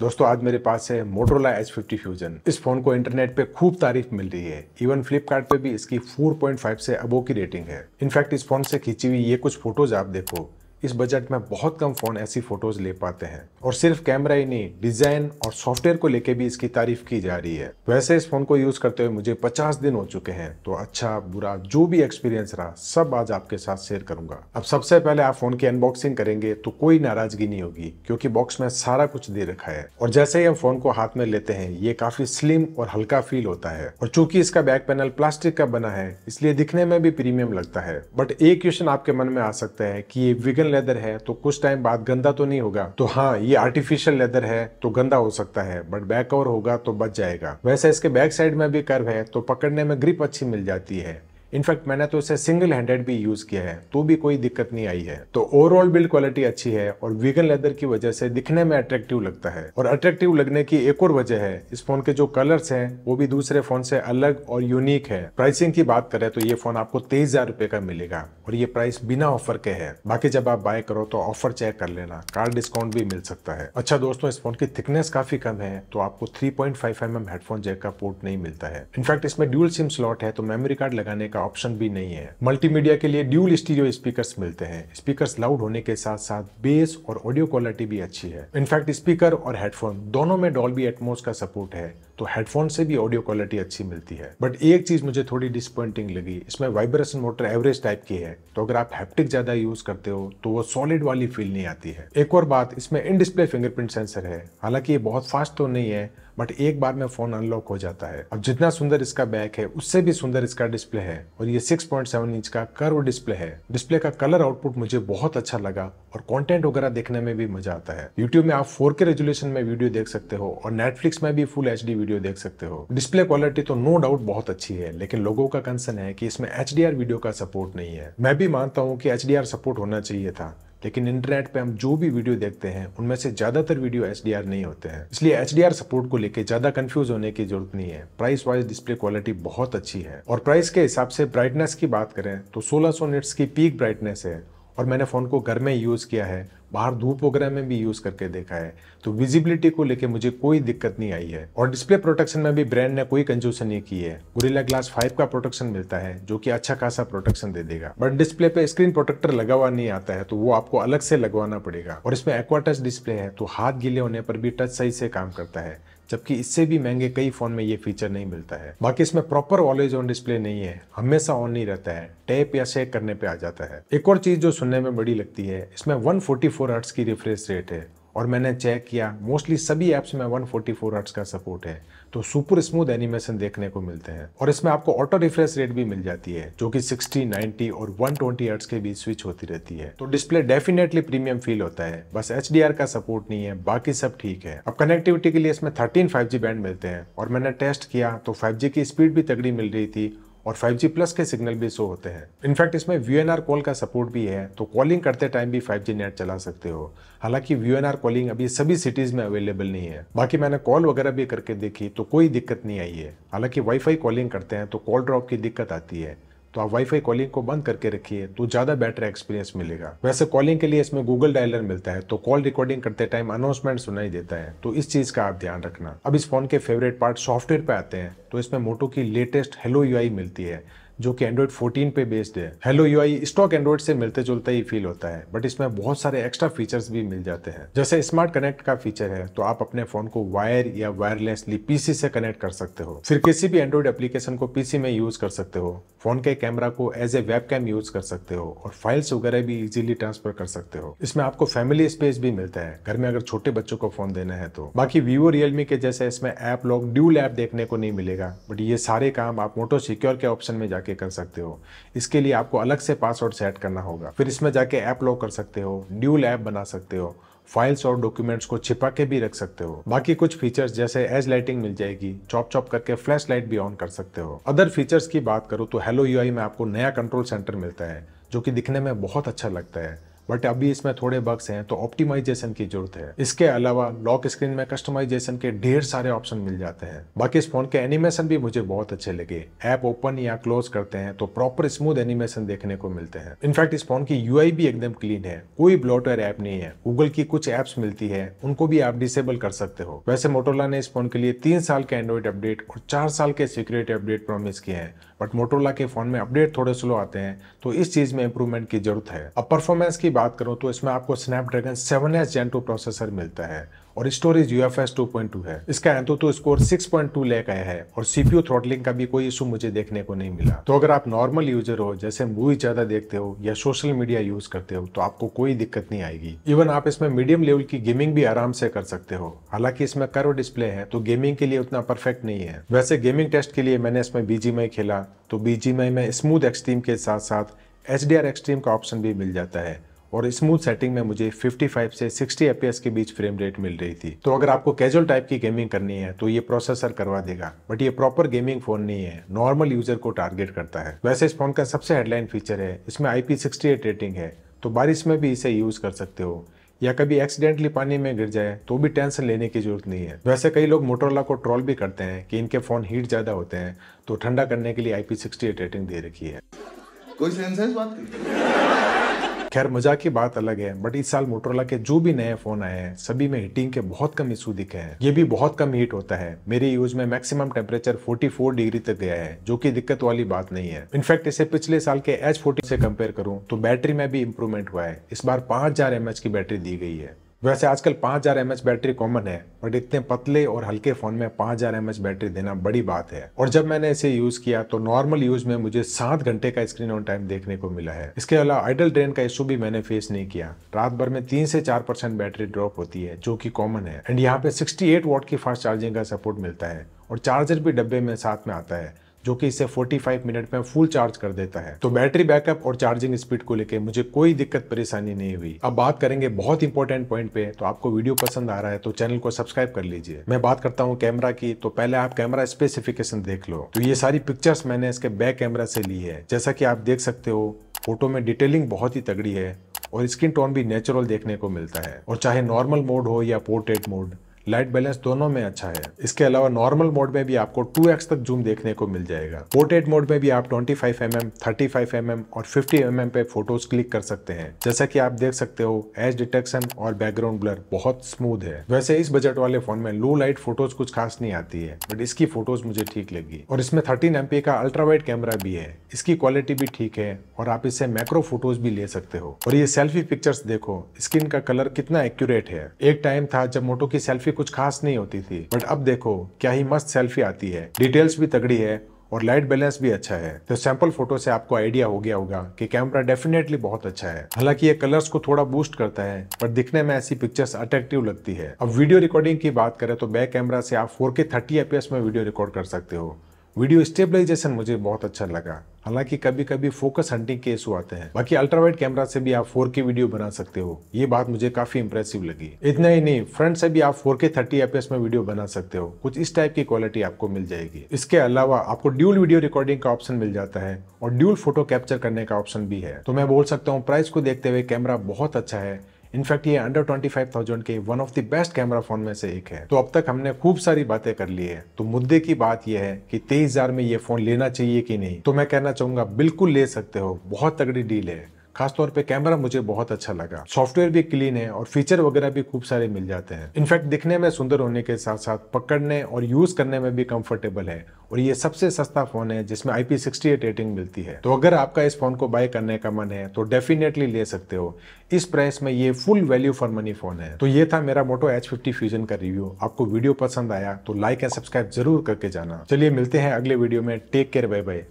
दोस्तों आज मेरे पास है मोटरोला एच फिफ्टी फ्यूजन इस फोन को इंटरनेट पे खूब तारीफ मिल रही है इवन फ्लिपकार्ट पे भी इसकी 4.5 से अबो की रेटिंग है इनफैक्ट इस फोन से खींची हुई ये कुछ फोटोज आप देखो इस बजट में बहुत कम फ़ोन ऐसी फ़ोटोज़ ले पाते हैं और सिर्फ कैमरा ही नहीं डिज़ाइन और सॉफ्टवेयर को लेके भी इसकी तारीफ की जा रही है वैसे इस फ़ोन को यूज़ करते हुए मुझे 50 दिन हो चुके हैं तो अच्छा बुरा जो भी एक्सपीरियंस रहा सब आज आपके साथ शेयर करूंगा अब सबसे पहले आप फ़ोन की अनबॉक्सिंग करेंगे तो कोई नाराज़गी नहीं होगी क्योंकि बॉक्स में सारा कुछ दे रखा है और जैसे ही हम फ़ोन को हाथ में लेते हैं ये काफ़ी स्लिम और हल्का फील होता है और चूंकि इसका बैक पैनल प्लास्टिक का बना है इसलिए दिखने में भी प्रीमियम लगता है बट एक क्वेश्चन आपके मन में आ सकता है कि ये विगन लेदर है तो कुछ टाइम बाद गंदा तो नहीं होगा तो हाँ ये आर्टिफिशियल लेदर है तो गंदा हो सकता है बट बैक कवर होगा तो बच जाएगा वैसे इसके बैक साइड में भी कर्व है तो पकड़ने में ग्रिप अच्छी मिल जाती है इनफैक्ट मैंने तो इसे सिंगल हैंडेड भी यूज़ किया है तो भी कोई दिक्कत नहीं आई है तो ओवरऑल बिल्ड क्वालिटी अच्छी है और वीगन लेदर की वजह से दिखने में अट्रैक्टिव लगता है और अट्रैक्टिव लगने की एक और वजह है इस फोन के जो कलर्स हैं वो भी दूसरे फोन से अलग और यूनिक है प्राइसिंग की बात करें तो ये फोन आपको तेईस हजार रुपए का मिलेगा और ये प्राइस बिना ऑफर के है बाकी जब आप बाय करो तो ऑफर चेक कर लेना कार डिस्काउंट भी मिल सकता है अच्छा दोस्तों इस फोन की थिकनेस काफी कम है तो आपको three point five M M headphone jack का पोर्ट नहीं मिलता है इनफैक्ट इसमें ड्यूल सिम स्लॉट है तो मेमोरी कार्ड लगाने का ऑप्शन भी नहीं है मल्टीमीडिया के लिए ड्यूल स्टीरियो स्पीकर्स मिलते हैं स्पीकर्स लाउड होने के साथ साथ बेस और ऑडियो क्वालिटी भी अच्छी है इनफैक्ट स्पीकर और हेडफोन दोनों में डॉल्बी एटमोस का सपोर्ट है तो हेडफोन से भी ऑडियो क्वालिटी अच्छी मिलती है बट एक चीज़ मुझे थोड़ी डिसअपॉइंटिंग लगी इसमें वाइब्रेशन मोटर एवरेज टाइप की है तो अगर आप हैप्टिक ज़्यादा यूज़ करते हो तो वो सॉलिड वाली फील नहीं आती है एक और बात इसमें इन डिस्प्ले फिंगरप्रिंट सेंसर है हालांकि ये बहुत फास्ट तो नहीं है बट एक बार में फ़ोन अनलॉक हो जाता है अब जितना सुंदर इसका बैक है उससे भी सुंदर इसका डिस्प्ले है और ये 6.7 इंच का कर्व डिस्प्ले है डिस्प्ले का कलर आउटपुट मुझे बहुत अच्छा लगा और कंटेंट वगैरह देखने में भी मजा आता है यूट्यूब में आप फोर रेजुलेशन में वीडियो देख सकते हो और नेटफ्लिक्स में भी फुल एच डी वीडियो देख सकते हो डिस्प्ले क्वालिटी तो नो डाउट बहुत अच्छी है लेकिन लोगों का कंसर्न है कि इसमें एच वीडियो का सपोर्ट नहीं है मैं भी मानता हूँ कि एच सपोर्ट होना चाहिए था लेकिन इंटरनेट पे हम जो भी वीडियो देखते हैं उनमें से ज़्यादातर वीडियो एच नहीं होते हैं इसलिए एच सपोर्ट को लेकर ज़्यादा कंफ्यूज होने की जरूरत नहीं है प्राइस वाइज डिस्प्ले क्वालिटी बहुत अच्छी है और प्राइस के हिसाब से ब्राइटनेस की बात करें तो 1600 सौ की पीक ब्राइटनेस है और मैंने फ़ोन को घर में यूज़ किया है बाहर धूप वगैरह में भी यूज़ करके देखा है तो विजिबिलिटी को लेके मुझे कोई दिक्कत नहीं आई है और डिस्प्ले प्रोटेक्शन में भी ब्रांड ने कोई कंजूसन नहीं की है गुरिल्ला ग्लास 5 का प्रोटेक्शन मिलता है जो कि अच्छा खासा प्रोटेक्शन दे देगा बट डिस्प्ले पे स्क्रीन प्रोटेक्टर लगा हुआ नहीं आता है तो वो आपको अलग से लगवाना पड़ेगा और इसमें एक्वा टच डिस्प्ले है तो हाथ गीले होने पर भी टच सही से काम करता है जबकि इससे भी महंगे कई फ़ोन में ये फीचर नहीं मिलता है बाकी इसमें प्रॉपर वॉलेज ऑन डिस्प्ले नहीं है हमेशा ऑन नहीं रहता है टैप या शेक करने पे आ जाता है एक और चीज़ जो सुनने में बड़ी लगती है इसमें 144 फोर्टी की रिफ्रेश रेट है और मैंने चेक किया मोस्टली सभी ऐप्स में 144 फोर्टी का सपोर्ट है तो सुपर स्मूथ एनिमेशन देखने को मिलते हैं और इसमें आपको ऑटो रिफ्रेश रेट भी मिल जाती है जो कि 60, 90 और 120 ट्वेंटी के बीच स्विच होती रहती है तो डिस्प्ले डेफिनेटली प्रीमियम फील होता है बस एच का सपोर्ट नहीं है बाकी सब ठीक है अब कनेक्टिविटी के लिए इसमें थर्टीन फाइव बैंड मिलते हैं और मैंने टेस्ट किया तो फाइव की स्पीड भी तगड़ी मिल रही थी और 5G प्लस के सिग्नल भी शो होते हैं इनफैक्ट इसमें वी एन कॉल का सपोर्ट भी है तो कॉलिंग करते टाइम भी 5G नेट चला सकते हो हालांकि वी कॉलिंग अभी सभी सिटीज में अवेलेबल नहीं है बाकी मैंने कॉल वगैरह भी करके देखी तो कोई दिक्कत नहीं आई है हालांकि वाईफाई कॉलिंग करते हैं तो कॉल ड्रॉप की दिक्कत आती है तो आप वाईफाई कॉलिंग को बंद करके रखिए तो ज़्यादा बेटर एक्सपीरियंस मिलेगा वैसे कॉलिंग के लिए इसमें गूगल डायलर मिलता है तो कॉल रिकॉर्डिंग करते टाइम अनाउंसमेंट सुनाई देता है तो इस चीज़ का आप ध्यान रखना अब इस फोन के फेवरेट पार्ट सॉफ्टवेयर पे आते हैं तो इसमें मोटो की लेटेस्ट हेलो यू मिलती है जो कि एंड्रॉयड 14 पे बेस्ड है हेलो यू स्टॉक एंड्रॉयड से मिलते जुलते ही फील होता है बट इसमें बहुत सारे एक्स्ट्रा फीचर्स भी मिल जाते हैं जैसे स्मार्ट कनेक्ट का फीचर है तो आप अपने फोन को वायर या वायरलेसली पीसी से कनेक्ट कर सकते हो फिर किसी भी एंड्रॉइड एप्लीकेशन को पीसी में यूज कर सकते हो फोन के कैमरा को as a web cam use कर सकते हो और फाइल्स वगैरह भी इजिली ट्रांसफर कर सकते हो इसमें आपको फैमिली स्पेस भी मिलता है घर में अगर छोटे बच्चों को फोन देना है तो बाकी वीवो रियलमी के जैसे इसमें ऐप लॉक ड्यूल ऐप देखने को नहीं मिलेगा बट ये सारे काम आप मोटो सिक्योर के ऑप्शन में जाकर जाके कर सकते हो इसके लिए आपको अलग से पासवर्ड सेट करना होगा फिर इसमें जाके ऐप लॉक कर सकते हो ड्यूल ऐप बना सकते हो फाइल्स और डॉक्यूमेंट्स को छिपा के भी रख सकते हो बाकी कुछ फीचर्स जैसे एज लाइटिंग मिल जाएगी चॉप चॉप करके फ्लैश लाइट भी ऑन कर सकते हो अदर फीचर्स की बात करूँ तो हेलो यू में आपको नया कंट्रोल सेंटर मिलता है जो कि दिखने में बहुत अच्छा लगता है बट अभी इसमें थोड़े बक्स हैं तो ऑप्टिमाइजेशन की जरूरत है इसके अलावा लॉक स्क्रीन में कस्टमाइजेशन के ढेर सारे ऑप्शन मिल जाते हैं बाकी इस फोन के एनिमेशन भी मुझे बहुत अच्छे लगे ऐप ओपन या क्लोज करते हैं तो प्रॉपर स्मूथ एनिमेशन देखने को मिलते हैं इनफैक्ट इस फोन की यू भी एकदम क्लीन है कोई ब्लॉटर ऐप नहीं है गूगल की कुछ एप्स मिलती है उनको भी आप डिसेबल कर सकते हो वैसे मोटोला ने इस फोन के लिए तीन साल के एंड्रॉइड अपडेट और चार साल के सिक्योरिटी अपडेट प्रॉमिस किए हैं बट मोटोला के फ़ोन में अपडेट थोड़े स्लो आते हैं तो इस चीज़ में इंप्रूवमेंट की जरूरत है अब परफॉर्मेंस की बात करूँ तो इसमें आपको Snapdragon seven S gen two processor मिलता है और storage U F S two point two है इसका एंतो तो score six point two lakh आया है और सीपीयू थ्रॉटलिंग का भी कोई इशू मुझे देखने को नहीं मिला तो अगर आप नॉर्मल यूजर हो जैसे मूवी ज्यादा देखते हो या सोशल मीडिया यूज करते हो तो आपको कोई दिक्कत नहीं आएगी इवन आप इसमें मीडियम लेवल की गेमिंग भी आराम से कर सकते हो हालांकि इसमें कर्व डिस्प्ले है तो गेमिंग के लिए उतना परफेक्ट नहीं है वैसे गेमिंग टेस्ट के लिए मैंने इसमें बीजीएमआई खेला तो बीजीएमआई में स्मूथ एक्सट्रीम के साथ साथ एच डी आर एक्सट्रीम का ऑप्शन भी मिल जाता है और स्मूथ सेटिंग में मुझे 55 से 60 एपीएस के बीच फ्रेम रेट मिल रही थी तो अगर आपको कैजुअल टाइप की गेमिंग करनी है तो ये प्रोसेसर करवा देगा बट ये प्रॉपर गेमिंग फोन नहीं है नॉर्मल यूजर को टारगेट करता है वैसे इस फोन का सबसे हेडलाइन फीचर है इसमें आई रेटिंग है तो बारिश में भी इसे यूज कर सकते हो या कभी एक्सीडेंटली पानी में गिर जाए तो भी टेंशन लेने की जरूरत नहीं है वैसे कई लोग मोटोरोला को ट्रोल भी करते हैं कि इनके फोन हीट ज्यादा होते हैं तो ठंडा करने के लिए आई पी रेटिंग दे रखी है कोई सेंस है इस बात की खैर मजाक की बात अलग है बट इस साल मोटरोला के जो भी नए फोन आए हैं सभी में हीटिंग के बहुत कम इशू दिखे हैं ये भी बहुत कम हीट होता है मेरे यूज में मैक्सिमम टेम्परेचर 44 डिग्री तक गया है जो कि दिक्कत वाली बात नहीं है इनफैक्ट इसे पिछले साल के एच से कंपेयर करूँ तो बैटरी में भी इम्प्रूवमेंट हुआ है इस बार पांच हजार की बैटरी दी गई है वैसे आजकल 5000 हजार बैटरी कॉमन है बट इतने पतले और हल्के फ़ोन में 5000 हजार बैटरी देना बड़ी बात है और जब मैंने इसे यूज़ किया तो नॉर्मल यूज़ में मुझे सात घंटे का स्क्रीन ऑन टाइम देखने को मिला है इसके अलावा आइडल ड्रेन का इशू भी मैंने फेस नहीं किया रात भर में तीन से चार परसेंट बैटरी ड्रॉप होती है जो की कॉमन है एंड यहाँ पे सिक्सटी एट वॉट की फास्ट चार्जिंग का सपोर्ट मिलता है और चार्जर भी डब्बे में साथ में आता है जो कि इसे 45 मिनट में फुल चार्ज कर देता है तो बैटरी बैकअप और चार्जिंग स्पीड को लेकर मुझे कोई दिक्कत परेशानी नहीं हुई अब बात करेंगे बहुत इंपॉर्टेंट पॉइंट पे तो आपको वीडियो पसंद आ रहा है तो चैनल को सब्सक्राइब कर लीजिए मैं बात करता हूँ कैमरा की तो पहले आप कैमरा स्पेसिफिकेशन देख लो तो ये सारी पिक्चर्स मैंने इसके बैक कैमरा से ली है जैसा की आप देख सकते हो फोटो में डिटेलिंग बहुत ही तगड़ी है और स्किन टोन भी नेचुरल देखने को मिलता है और चाहे नॉर्मल मोड हो या पोर्ट्रेट मोड लाइट बैलेंस दोनों में अच्छा है इसके अलावा नॉर्मल मोड में भी आपको 2x तक जूम देखने को मिल जाएगा पोर्ट्रेट मोड में भी आप 25 mm, 35 mm और 50 mm पे फोटोज क्लिक कर सकते हैं जैसा कि आप देख सकते हो एज डिटेक्शन और बैकग्राउंड ब्लर बहुत स्मूथ है वैसे इस बजट वाले फोन में लो लाइट फोटोज कुछ खास नहीं आती है बट इसकी फोटोज मुझे ठीक लगी और इसमें थर्टीन एम का अल्ट्रा वाइट कैमरा भी है इसकी क्वालिटी भी ठीक है और आप इससे मैक्रो फोटोज भी ले सकते हो और ये सेल्फी पिक्चर्स देखो स्क्रीन का कलर कितना एक्यूरेट है एक टाइम था जब मोटो की सेल्फी कुछ खास नहीं होती थी बट अब देखो क्या ही मस्त सेल्फी आती है डिटेल्स भी तगड़ी है और लाइट बैलेंस भी अच्छा है तो सैंपल फोटो से आपको आइडिया हो गया होगा कि कैमरा डेफिनेटली बहुत अच्छा है हालांकि ये कलर्स को थोड़ा बूस्ट करता है पर दिखने में ऐसी पिक्चर्स अट्रैक्टिव लगती है अब वीडियो रिकॉर्डिंग की बात करें तो बैक कैमरा से आप 4K 30 थर्टी में वीडियो रिकॉर्ड कर सकते हो वीडियो स्टेबलाइजेशन मुझे बहुत अच्छा लगा हालांकि कभी कभी फोकस हंटिंग के इशू आते हैं बाकी अल्ट्रावाइट कैमरा से भी आप 4K वीडियो बना सकते हो ये बात मुझे काफी इंप्रेसिव लगी इतना ही नहीं फ्रंट से भी आप 4K थर्टी एफ में वीडियो बना सकते हो कुछ इस टाइप की क्वालिटी आपको मिल जाएगी इसके अलावा आपको ड्यूल वीडियो रिकॉर्डिंग का ऑप्शन मिल जाता है और ड्यूल फोटो कैप्चर करने का ऑप्शन भी है तो मैं बोल सकता हूँ प्राइस को देखते हुए कैमरा बहुत अच्छा है इनफैक्ट ये अंडर 25,000 के one of the best camera phone में से एक है तो अब तक हमने खूब सारी बातें कर ली है तो मुद्दे की बात यह है कि तेईस में ये फोन लेना चाहिए कि नहीं तो मैं कहना चाहूंगा बिल्कुल ले सकते हो बहुत तगड़ी डील है खासतौर पे कैमरा मुझे बहुत अच्छा लगा सॉफ्टवेयर भी क्लीन है और फीचर वगैरह भी खूब सारे मिल जाते हैं इनफैक्ट दिखने में सुंदर होने के साथ साथ पकड़ने और यूज करने में भी कंफर्टेबल है और ये सबसे सस्ता फोन है जिसमें IP68 रेटिंग मिलती है तो अगर आपका इस फोन को बाय करने का मन है तो डेफिनेटली ले सकते हो इस प्राइस में ये full value for money phone है तो ये था मेरा मोटो एच फिफ्टी फ्यूजन का रिव्यू आपको वीडियो पसंद आया तो लाइक एंड सब्सक्राइब जरूर करके जाना चलिए मिलते हैं अगले वीडियो में टेक केयर बाय बाय